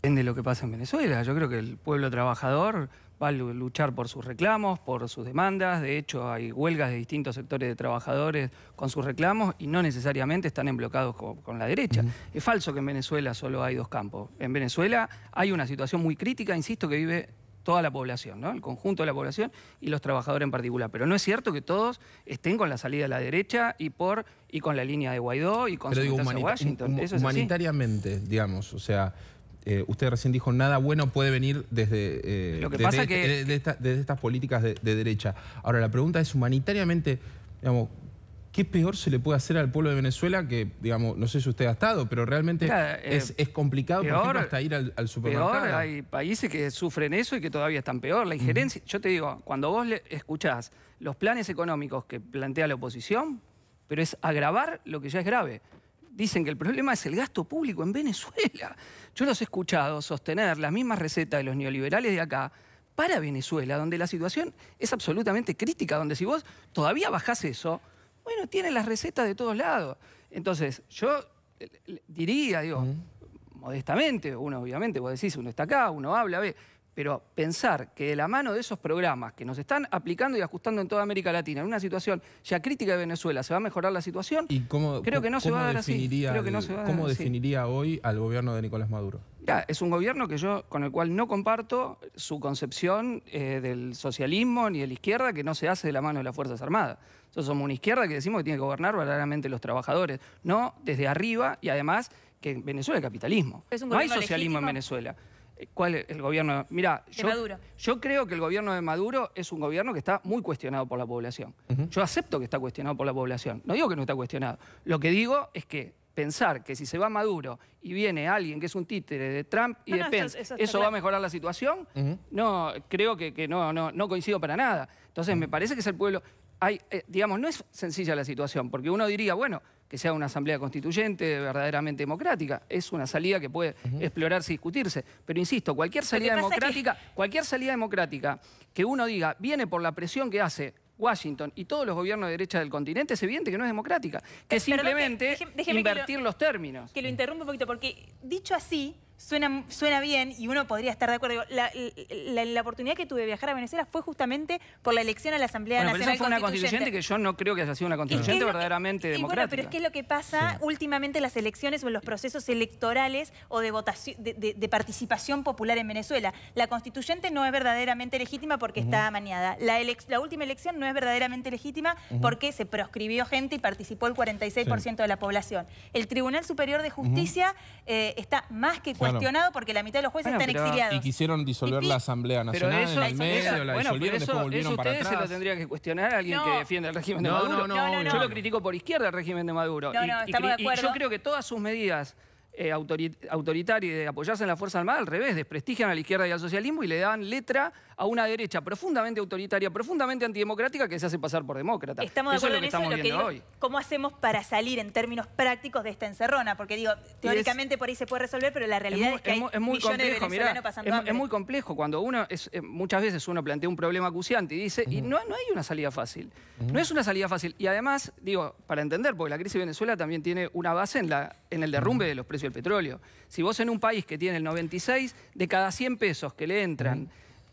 Depende de lo que pasa en Venezuela. Yo creo que el pueblo trabajador va a luchar por sus reclamos, por sus demandas. De hecho, hay huelgas de distintos sectores de trabajadores con sus reclamos y no necesariamente están emblocados con, con la derecha. Es falso que en Venezuela solo hay dos campos. En Venezuela hay una situación muy crítica, insisto, que vive toda la población, ¿no? el conjunto de la población y los trabajadores en particular. Pero no es cierto que todos estén con la salida a la derecha y por y con la línea de Guaidó y con su Washington. humanitariamente, digamos, o sea, eh, usted recién dijo, nada bueno puede venir desde, estas políticas de, derecha. Ahora, la pregunta es humanitariamente, digamos, ¿qué peor se le puede hacer al pueblo de Venezuela que, digamos, no sé si usted ha estado, pero realmente eh, es, complicado, hasta ir al, supermercado? hay países que sufren eso y que todavía están peor. La injerencia, yo te digo, cuando vos le escuchás los planes económicos que plantea la oposición, pero es agravar lo que ya es grave dicen que el problema es el gasto público en Venezuela. Yo los he escuchado sostener las mismas recetas de los neoliberales de acá para Venezuela, donde la situación es absolutamente crítica, donde si vos todavía bajás eso, bueno, tienen las recetas de todos lados. Entonces, yo eh, diría, digo, modestamente, uno obviamente, vos decís, uno está acá, uno habla, ve pero pensar que de la mano de esos programas que nos están aplicando y ajustando en toda América Latina, en una situación ya crítica de Venezuela, se va a mejorar la situación, ¿Y cómo, creo que no se va a dar así. ¿Cómo definiría hoy al gobierno de Nicolás Maduro? es un gobierno que yo, con el cual no comparto su concepción eh, del socialismo ni de la izquierda, que no se hace de la mano de las Fuerzas Armadas. Nosotros somos una izquierda que decimos que tiene que gobernar verdaderamente los trabajadores, no desde arriba y además que Venezuela es capitalismo. no hay socialismo en Venezuela. ¿Cuál es el gobierno? Mira, yo, yo creo que el gobierno de Maduro es un gobierno que está muy cuestionado por la población. Yo acepto que está cuestionado por la población. No digo que no está cuestionado. Lo que digo es que pensar que si se va Maduro y viene alguien que es un títere de Trump y de Pence, eso, va a mejorar la situación? No, creo que, no, no, no coincido para nada. Entonces, me parece que es el pueblo. Eh, digamos, no es sencilla la situación, porque uno diría, bueno, que sea una asamblea constituyente verdaderamente democrática. Es una salida que puede explorarse y discutirse. Pero insisto, cualquier salida democrática, que... cualquier salida democrática que uno diga viene por la presión que hace Washington y todos los gobiernos de derecha del continente, es evidente que no es democrática. Que eh, simplemente invertir los términos. Que lo interrumpo un poquito, porque dicho así, Suena, bien y uno podría estar de acuerdo. La, oportunidad que tuve de viajar a Venezuela fue justamente por la elección a la Asamblea Nacional. fue una constituyente. que yo no creo que haya sido una constituyente verdaderamente y democrática. Bueno, pero es que es lo que pasa últimamente en las elecciones o en los procesos electorales o de, votación, de, participación popular en Venezuela. La constituyente no es verdaderamente legítima porque está maniada, La, la, última elección no es verdaderamente legítima porque se proscribió gente y participó el 46% de la población. El Tribunal Superior de Justicia eh, está más que cuestionado porque la mitad de los jueces están exiliados. Y quisieron disolver la Asamblea Nacional en el medio, la disolvieron, eso, después volvieron eso para ustedes se lo tendría que cuestionar a alguien que defiende el régimen de Maduro. No, no, no, Yo lo critico por izquierda el régimen de Maduro. No, no, estamos de acuerdo. Y yo creo que todas sus medidas eh, autoritaria y de apoyarse en la Fuerza Armada, al revés, desprestigian a la izquierda y al socialismo y le dan letra a una derecha profundamente autoritaria, profundamente antidemocrática que se hace pasar por demócrata. Estamos en lo que, hoy. ¿Cómo hacemos para salir en términos prácticos de esta encerrona? Porque digo, teóricamente por ahí se puede resolver, pero la realidad es, que es muy millones complejo, de pasando es, muy complejo cuando uno, eh, muchas veces uno plantea un problema acuciante y dice, y mm. no, no hay una salida fácil. Mm. No es una salida fácil. Y además, digo, para entender, porque la crisis de Venezuela también tiene una base en, la, en el derrumbe de los precios el petróleo. Si vos en un país que tiene el 96, de cada 100 pesos que le entran,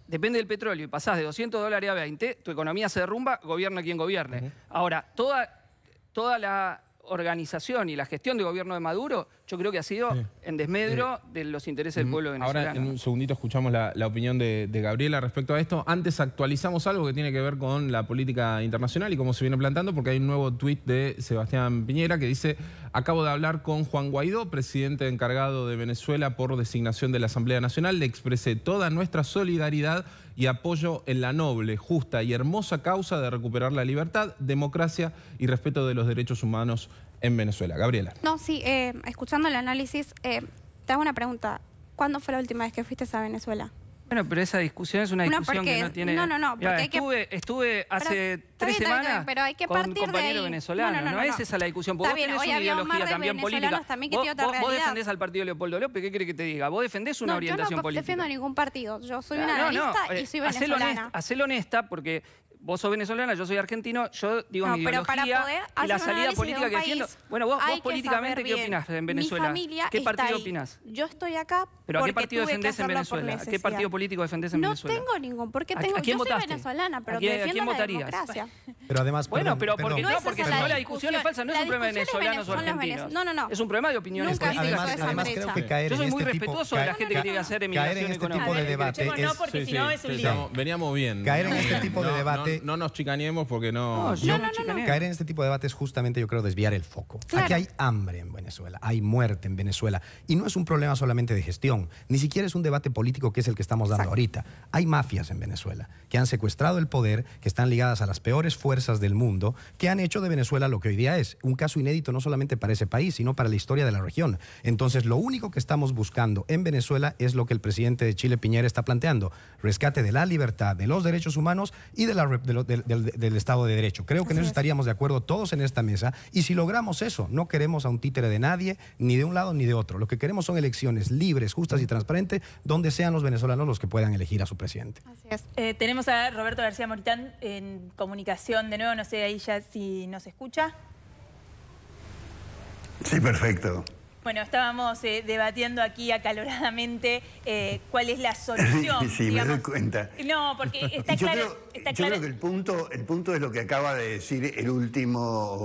depende del petróleo, y pasás de 200 dólares a 20, tu economía se derrumba, gobierna quien gobierne. Ahora, toda, toda la organización y la gestión de gobierno de Maduro yo creo que ha sido en desmedro de los intereses del mm, pueblo venezolano. Ahora, en un segundito, escuchamos la, opinión de, de, Gabriela respecto a esto. Antes actualizamos algo que tiene que ver con la política internacional y cómo se viene plantando, porque hay un nuevo tuit de Sebastián Piñera que dice: Acabo de hablar con Juan Guaidó, presidente encargado de Venezuela por designación de la Asamblea Nacional. Le expresé toda nuestra solidaridad y apoyo en la noble, justa y hermosa causa de recuperar la libertad, democracia y respeto de los derechos humanos en Venezuela. Gabriela. No, sí, eh, escuchando el análisis, eh, te hago una pregunta. ¿Cuándo fue la última vez que fuiste a Venezuela? Bueno, pero esa discusión es una discusión que no tiene... No, no, no. Porque hay estuve, que... estuve hace pero, tres semanas pero hay que con un compañero de ahí. venezolano. No, es esa la discusión. Porque vos bien, tenés una ideología también política. También que vos, otra vos, vos, defendés al partido Leopoldo López, ¿qué crees que te diga? Vos defendés una orientación política. yo no defiendo ningún partido. Yo soy una analista eh, y soy venezolana. Hacelo hacelo honesta porque vos sos venezolana, yo soy argentino, yo digo no, mi pero para poder y la salida política que defiendo. Bueno, vos, políticamente, ¿qué opinás en Venezuela? ¿Qué partido opinás? Yo estoy acá ¿Pero a qué partido defendés en Venezuela? ¿Qué partido político defendés en Venezuela? No tengo ningún, porque tengo... ¿A, quién yo soy venezolana, pero ¿A quién, defiendo ¿a quién votarías? la democracia. Pero además... Bueno, pero porque, no, porque si no la discusión es falsa, no es un problema de venezolanos o argentinos. No, no, no. Es un problema de opiniones políticas. Además, creo que caer Yo soy muy este respetuoso de la gente que tiene que hacer emigración económica. Caer en este tipo de debate es... No, Veníamos bien. Caer en este tipo de debate no, nos chicañemos porque no... Oh, no, Caer en este tipo de debates justamente yo creo desviar el foco. Aquí hay hambre en Venezuela, hay muerte en Venezuela. Y no es un problema solamente de gestión, ni siquiera es un debate político que es el que estamos dando ahorita. Hay mafias en Venezuela que han secuestrado el poder, que están ligadas a las peores fuerzas del mundo, que han hecho de Venezuela lo que hoy día es. Un caso inédito no solamente para ese país, sino para la historia de la región. Entonces lo único que estamos buscando en Venezuela es lo que el presidente de Chile, Piñera, está planteando. Rescate de la libertad, de los derechos humanos y de la república del Estado de Derecho. Creo que en estaríamos de acuerdo todos en esta mesa. Y si logramos eso, no queremos a un títere de nadie, ni de un lado ni de otro. Lo que queremos son elecciones libres, justas y transparentes, donde sean los venezolanos los que puedan elegir a su presidente. Eh, tenemos a Roberto García Moritán en comunicación de nuevo. No sé ahí ya si nos escucha. Sí, perfecto. Bueno, estábamos eh, debatiendo aquí acaloradamente eh, cuál es la [LAUGHS] solución. sí, me doy cuenta. No, porque [LAUGHS] está claro... yo creo que el punto, el punto es lo que acaba de decir el último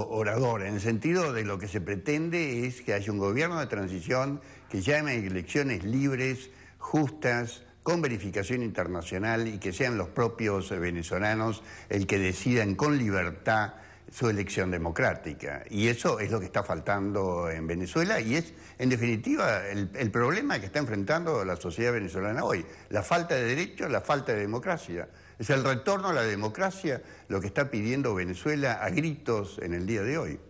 orador, en el sentido de lo que se pretende es que haya un gobierno de transición que llame a elecciones libres, justas, con verificación internacional y que sean los propios venezolanos el que decidan con libertad su elección democrática. Y eso es lo que está faltando en Venezuela y es, en definitiva, el, problema que está enfrentando la sociedad venezolana hoy. La falta de derechos, la falta de democracia. Es el retorno a la democracia lo que está pidiendo Venezuela a gritos en el día de hoy.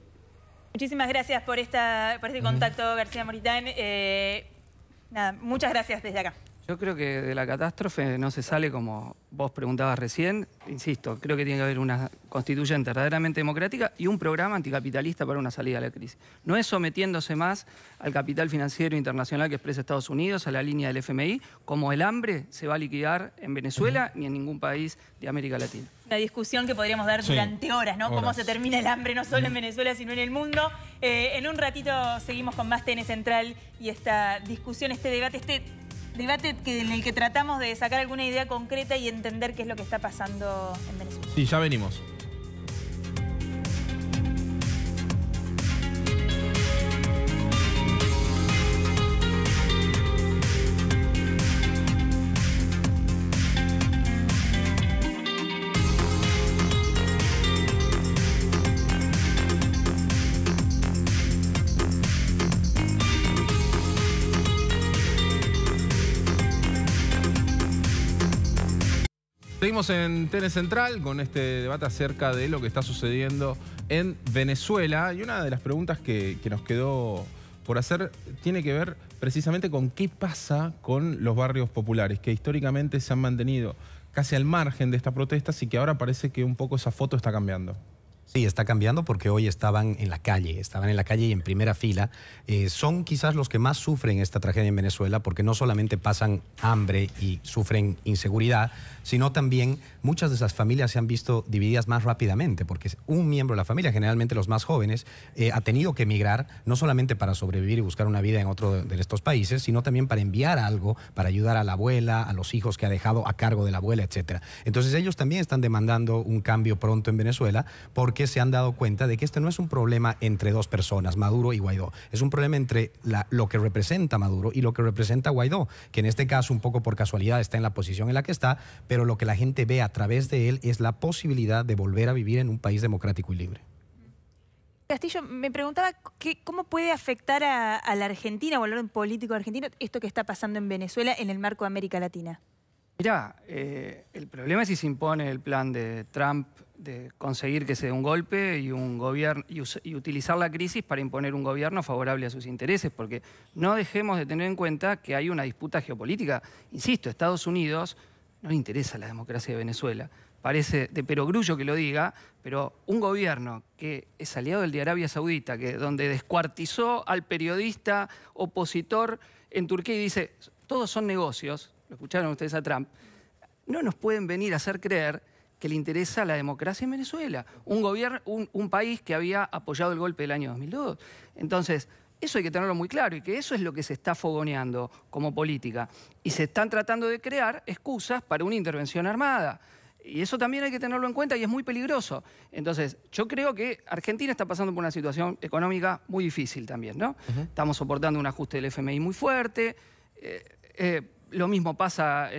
Muchísimas gracias por, esta, por este contacto, García Moritán. Eh, muchas gracias desde acá. Yo creo que de la catástrofe no se sale como vos preguntabas recién. Insisto, creo que tiene que haber una constituyente verdaderamente democrática y un programa anticapitalista para una salida a la crisis. No es sometiéndose más al capital financiero internacional que expresa Estados Unidos, a la línea del FMI, como el hambre se va a liquidar en Venezuela ni en ningún país de América Latina. Una discusión que podríamos dar durante horas, ¿no? Cómo se termina el hambre no solo en Venezuela, sino en el mundo. Eh, en un ratito seguimos con más TN Central y esta discusión, este debate, este debate en el que tratamos de sacar alguna idea concreta y entender qué es lo que está pasando en Venezuela. Sí, ya venimos. Seguimos en TN Central con este debate acerca de lo que está sucediendo en Venezuela. Y una de las preguntas que, que nos quedó por hacer tiene que ver precisamente con qué pasa con los barrios populares, que históricamente se han mantenido casi al margen de estas protestas y que ahora parece que un poco esa foto está cambiando. Sí, está cambiando porque hoy estaban en la calle, estaban en la calle y en primera fila. Eh, son quizás los que más sufren esta tragedia en Venezuela porque no solamente pasan hambre y sufren inseguridad, sino también muchas de esas familias se han visto divididas más rápidamente porque un miembro de la familia, generalmente los más jóvenes, eh, ha tenido que emigrar no solamente para sobrevivir y buscar una vida en otro de estos países, sino también para enviar algo, para ayudar a la abuela, a los hijos que ha dejado a cargo de la abuela, etc. Entonces ellos también están demandando un cambio pronto en Venezuela porque ...que se han dado cuenta de que este no es un problema entre dos personas, Maduro y Guaidó. Es un problema entre lo que representa Maduro y lo que representa Guaidó, que en este caso, un poco por casualidad, está en la posición en la que está, pero lo que la gente ve a través de él es la posibilidad de volver a vivir en un país democrático y libre. Castillo, me preguntaba cómo puede afectar a, la Argentina o al orden político argentino esto que está pasando en Venezuela en el marco de América Latina. Mira, eh, el problema es si se impone el plan de Trump de conseguir que se dé un golpe y, un gobierno, y, utilizar la crisis para imponer un gobierno favorable a sus intereses, porque no dejemos de tener en cuenta que hay una disputa geopolítica. Insisto, Estados Unidos no le interesa la democracia de Venezuela. Parece de perogrullo que lo diga, pero un gobierno que es aliado del de Arabia Saudita, que donde descuartizó al periodista opositor en Turquía y dice, todos son negocios, lo escucharon ustedes a Trump, no nos pueden venir a hacer creer que le interesa la democracia en Venezuela, un, gobierno, un, país que había apoyado el golpe del año 2002. Entonces, eso hay que tenerlo muy claro y que eso es lo que se está fogoneando como política. Y se están tratando de crear excusas para una intervención armada. Y eso también hay que tenerlo en cuenta y es muy peligroso. Entonces, yo creo que Argentina está pasando por una situación económica muy difícil también, ¿no? Estamos soportando un ajuste del FMI muy fuerte. Eh, eh, lo mismo pasa,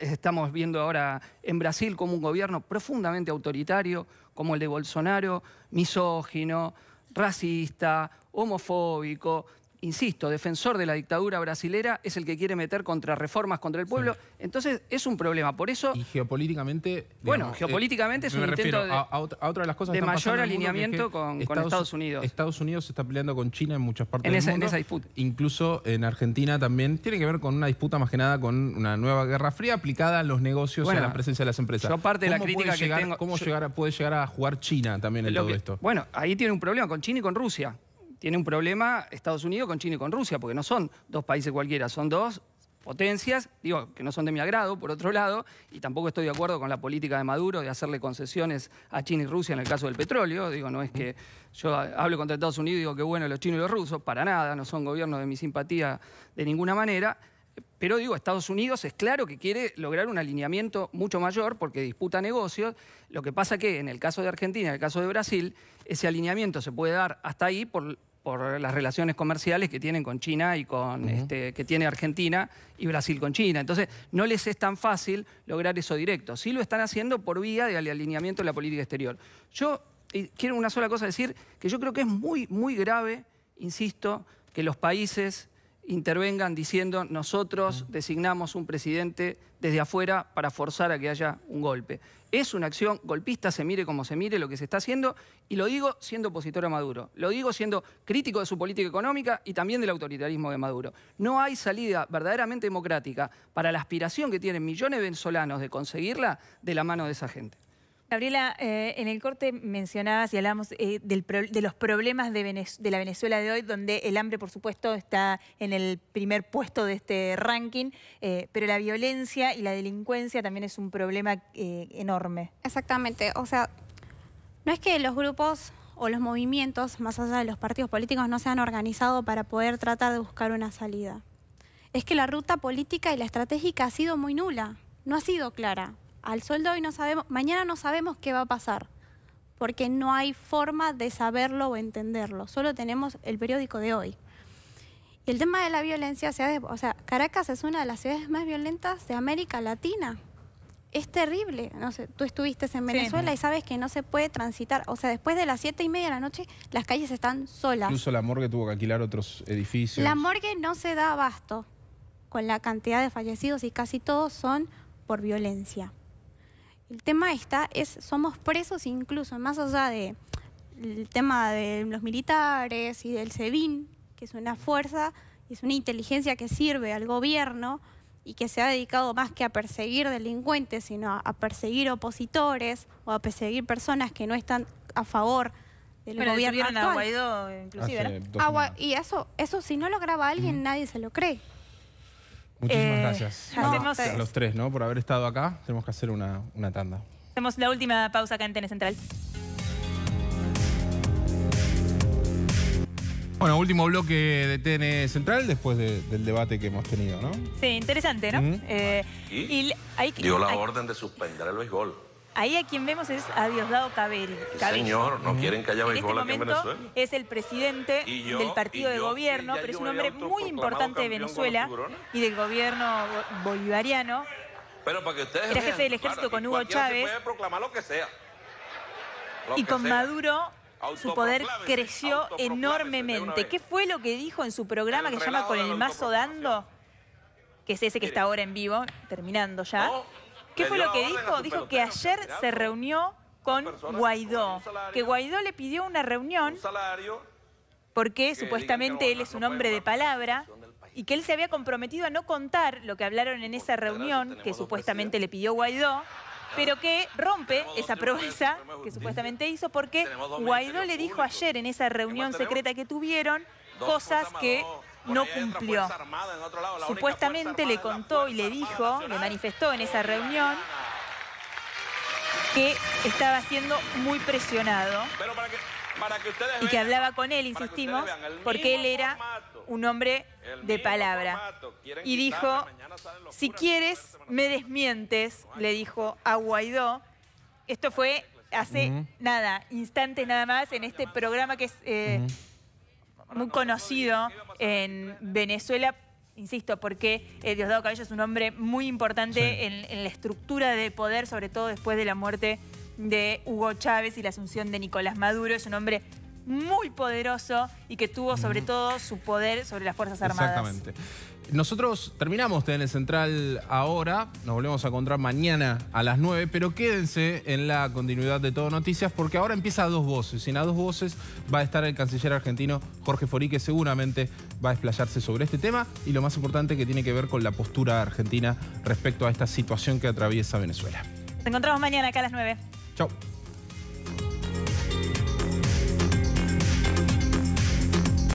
estamos viendo ahora en Brasil como un gobierno profundamente autoritario, como el de Bolsonaro, misógino, racista, homofóbico, insisto, defensor de la dictadura brasilera, es el que quiere meter contra reformas, contra el pueblo. Entonces es un problema. Por eso. Y geopolíticamente. bueno, eh, geopolíticamente es un intento de, a, otra de, las cosas mayor alineamiento con, Estados, Estados, Unidos. Estados Unidos se está peleando con China en muchas partes del mundo. En esa disputa. Incluso en Argentina también. Tiene que ver con una disputa más que nada con una nueva guerra fría aplicada a los negocios y a la presencia de las empresas. Yo de la crítica que tengo. ¿Cómo puede llegar a jugar China también en todo esto? Bueno, ahí tiene un problema con China y con Rusia tiene un problema Estados Unidos con China y con Rusia, porque no son dos países cualquiera, son dos potencias, digo, que no son de mi agrado, por otro lado, y tampoco estoy de acuerdo con la política de Maduro de hacerle concesiones a China y Rusia en el caso del petróleo, digo, no es que yo hable contra Estados Unidos y digo que bueno, los chinos y los rusos, para nada, no son gobiernos de mi simpatía de ninguna manera, pero digo, Estados Unidos es claro que quiere lograr un alineamiento mucho mayor porque disputa negocios. Lo que pasa que en el caso de Argentina, en el caso de Brasil, ese alineamiento se puede dar hasta ahí por por las relaciones comerciales que tienen con China y con este, que tiene Argentina y Brasil con China. Entonces, no les es tan fácil lograr eso directo. Sí lo están haciendo por vía del alineamiento de la política exterior. Yo quiero una sola cosa decir, que yo creo que es muy, muy grave, insisto, que los países intervengan diciendo nosotros designamos un presidente desde afuera para forzar a que haya un golpe. Es una acción golpista, se mire como se mire lo que se está haciendo, y lo digo siendo opositor a Maduro, lo digo siendo crítico de su política económica y también del autoritarismo de Maduro. No hay salida verdaderamente democrática para la aspiración que tienen millones de venezolanos de conseguirla de la mano de esa gente. Gabriela, eh, en el corte mencionabas y hablábamos eh, de los problemas de, la Venezuela de hoy, donde el hambre, por supuesto, está en el primer puesto de este ranking, eh, pero la violencia y la delincuencia también es un problema enorme. Exactamente, o sea, no es que los grupos o los movimientos, más allá de los partidos políticos, no se han organizado para poder tratar de buscar una salida. Es que la ruta política y la estratégica ha sido muy nula, no ha sido clara al sol de hoy no sabemos, mañana no sabemos qué va a pasar, porque no hay forma de saberlo o entenderlo, solo tenemos el periódico de hoy. Y el tema de la violencia, se o sea, Caracas es una de las ciudades más violentas de América Latina. Es terrible. No sé, tú estuviste en Venezuela y sabes que no se puede transitar. O sea, después de las siete y media de la noche, las calles están solas. Incluso la morgue tuvo que alquilar otros edificios. La morgue no se da abasto con la cantidad de fallecidos y casi todos son por violencia. El tema está, es, somos presos incluso, más allá del el tema de los militares y del SEBIN, que es una fuerza, es una inteligencia que sirve al gobierno y que se ha dedicado más que a perseguir delincuentes, sino a perseguir opositores o a perseguir personas que no están a favor del gobierno actual. a inclusive, Agua, ah, y eso, eso si no lo graba alguien, nadie se lo cree. Muchísimas eh, gracias a los tres, ¿no? Por haber estado acá. Tenemos que hacer una, tanda. Hacemos la última pausa acá en TN Central. Bueno, último bloque de TN Central después del debate que hemos tenido, ¿no? Sí, interesante, ¿no? Eh, Dio la orden de suspender el béisbol. Ahí a quien vemos es a Diosdado Cabello. Señor, no quieren que haya en, este Venezuela. Es el presidente del partido de gobierno, pero es un hombre muy importante de Venezuela y del gobierno bolivariano. Pero Era jefe del ejército con Hugo Chávez. y con Maduro su poder creció enormemente. ¿Qué fue lo que dijo en su programa que se llama Con el mazo dando? Que es ese que está ahora en vivo, terminando ya. ¿Qué fue lo que dijo? Dijo que ayer se reunió con Guaidó, que Guaidó le pidió una reunión porque supuestamente él es un hombre de palabra y que él se había comprometido a no contar lo que hablaron en esa reunión que supuestamente le pidió Guaidó, pero que rompe esa promesa que supuestamente hizo porque Guaidó le dijo ayer en esa reunión secreta que tuvieron cosas que no cumplió. Supuestamente le contó y le dijo, le manifestó en esa reunión que estaba siendo muy presionado y que hablaba con él, insistimos, porque él era un hombre de palabra. Y dijo, si quieres, me desmientes, le dijo a Guaidó. Esto fue hace nada, instantes nada más, en este programa que es... Eh, muy conocido en Venezuela insisto, porque eh, Diosdado Cabello es un hombre muy importante en, en, la estructura de poder, sobre todo después de la muerte de Hugo Chávez y la asunción de Nicolás Maduro. Es un hombre muy poderoso y que tuvo sobre todo su poder sobre las Fuerzas Armadas. Exactamente. Nosotros terminamos el Central ahora, nos volvemos a encontrar mañana a las 9, pero quédense en la continuidad de Todo Noticias porque ahora empieza a dos voces. Y en a dos voces va a estar el canciller argentino Jorge Forí, que seguramente va a explayarse sobre este tema y lo más importante que tiene que ver con la postura argentina respecto a esta situación que atraviesa Venezuela. Nos encontramos mañana acá a las 9. Chau.